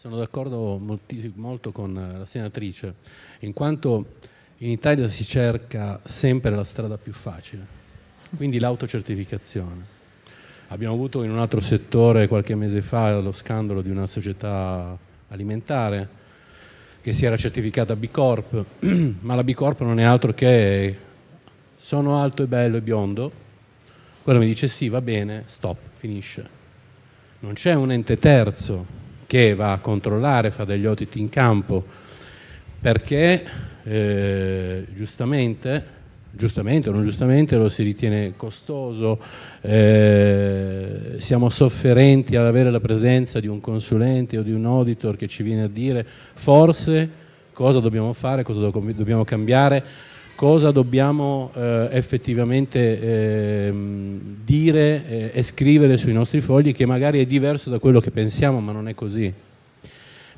Sono d'accordo molto con eh, la senatrice, in quanto in Italia si cerca sempre la strada più facile, quindi l'autocertificazione. Abbiamo avuto in un altro settore qualche mese fa lo scandalo di una società alimentare che si era certificata B Corp, ma la B Corp non è altro che sono alto e bello e biondo, quello mi dice sì, va bene, stop, finisce. Non c'è un ente terzo perché va a controllare, fa degli audit in campo, perché eh, giustamente giustamente o non giustamente lo si ritiene costoso, eh, siamo sofferenti ad avere la presenza di un consulente o di un auditor che ci viene a dire forse cosa dobbiamo fare, cosa dobbiamo cambiare, cosa dobbiamo eh, effettivamente ehm, eh, dire e scrivere sui nostri fogli che magari è diverso da quello che pensiamo, ma non è così.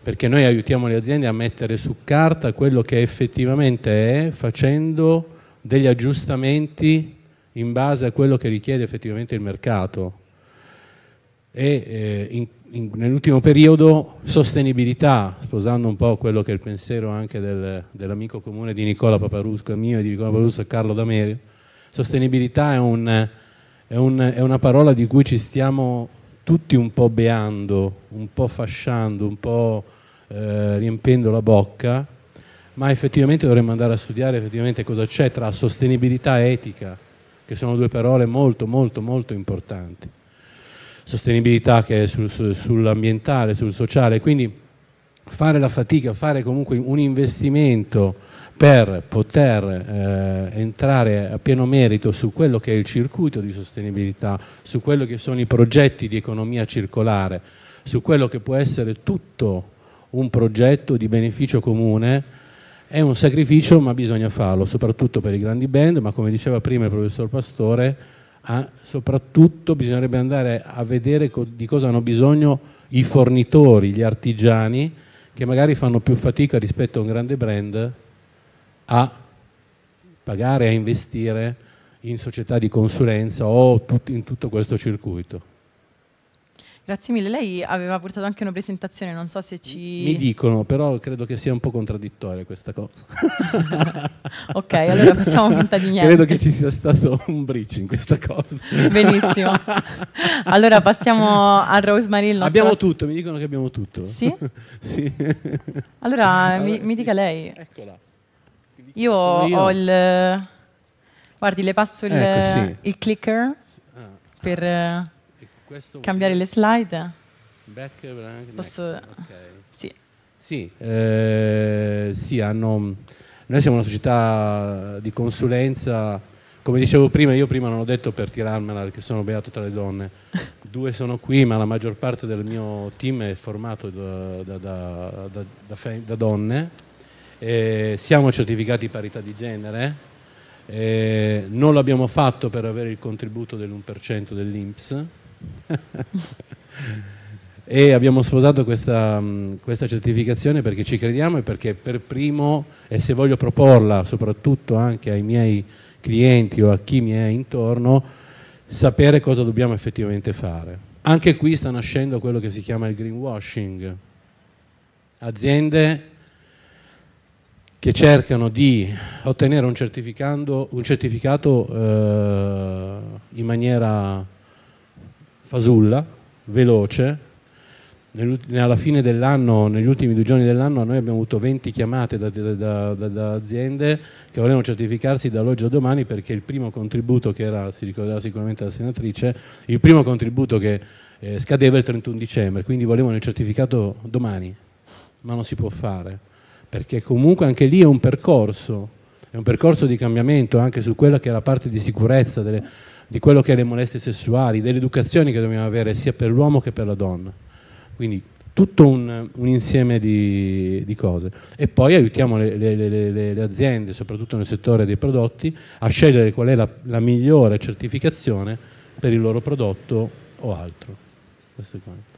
Perché noi aiutiamo le aziende a mettere su carta quello che effettivamente è facendo degli aggiustamenti in base a quello che richiede effettivamente il mercato, e eh, in, in, nell'ultimo periodo sostenibilità, sposando un po' quello che è il pensiero anche del, dell'amico comune di Nicola Paparusco, mio e di Nicola Paparusco e Carlo D'Amerio, sostenibilità è, un, è, un, è una parola di cui ci stiamo tutti un po' beando, un po' fasciando, un po' eh, riempendo la bocca, ma effettivamente dovremmo andare a studiare effettivamente cosa c'è tra sostenibilità e etica, che sono due parole molto molto molto importanti sostenibilità che è sul, su, sull'ambientale, sul sociale, quindi fare la fatica, fare comunque un investimento per poter eh, entrare a pieno merito su quello che è il circuito di sostenibilità, su quello che sono i progetti di economia circolare, su quello che può essere tutto un progetto di beneficio comune, è un sacrificio ma bisogna farlo, soprattutto per i grandi band, ma come diceva prima il professor Pastore, eh, soprattutto bisognerebbe andare a vedere co di cosa hanno bisogno i fornitori, gli artigiani, che magari fanno più fatica rispetto a un grande brand a pagare, a investire in società di consulenza o tut in tutto questo circuito. Grazie mille. Lei aveva portato anche una presentazione, non so se ci... Mi dicono, però credo che sia un po' contraddittoria questa cosa. ok, allora facciamo finta di niente. Credo che ci sia stato un brici in questa cosa. Benissimo. Allora passiamo a Rosemary. Nostro... Abbiamo tutto, mi dicono che abbiamo tutto. Sì? sì. Allora, allora mi, sì. mi, dica lei. Eccola. Io, io, ho il... Guardi, le passo il, ecco, sì. il clicker ah. per... Questo Cambiare le slide? Back, Posso... Okay. Sì. Sì, eh, sì hanno... noi siamo una società di consulenza, come dicevo prima, io prima non ho detto per tirarmela perché sono beato tra le donne, due sono qui ma la maggior parte del mio team è formato da, da, da, da donne, eh, siamo certificati parità di genere, eh, non l'abbiamo fatto per avere il contributo dell'1% dell'Inps, e abbiamo sposato questa, mm, questa, certificazione perché ci crediamo e perché per primo, e se voglio proporla soprattutto anche ai miei clienti o a chi mi è intorno, sapere cosa dobbiamo effettivamente fare. Anche qui sta nascendo quello che si chiama il greenwashing. Aziende che cercano di ottenere un, un certificato eh, in maniera fasulla, veloce. Alla fine dell'anno, negli ultimi due giorni dell'anno, noi abbiamo avuto 20 chiamate da, da, da, da aziende che volevano certificarsi dall'oggi a domani perché il primo contributo che era, si ricorderà sicuramente la senatrice, il primo contributo che eh, scadeva il 31 dicembre, quindi volevano il certificato domani, ma non si può fare perché comunque anche lì è un percorso è un percorso di cambiamento anche su quella che è la parte di sicurezza, delle, di quello che è le molestie sessuali, delle educazioni che dobbiamo avere sia per l'uomo che per la donna. Quindi tutto un, un insieme di, di, cose. E poi aiutiamo le, le, le, le, aziende, soprattutto nel settore dei prodotti, a scegliere qual è la, la migliore certificazione per il loro prodotto o altro. Questo è quanto.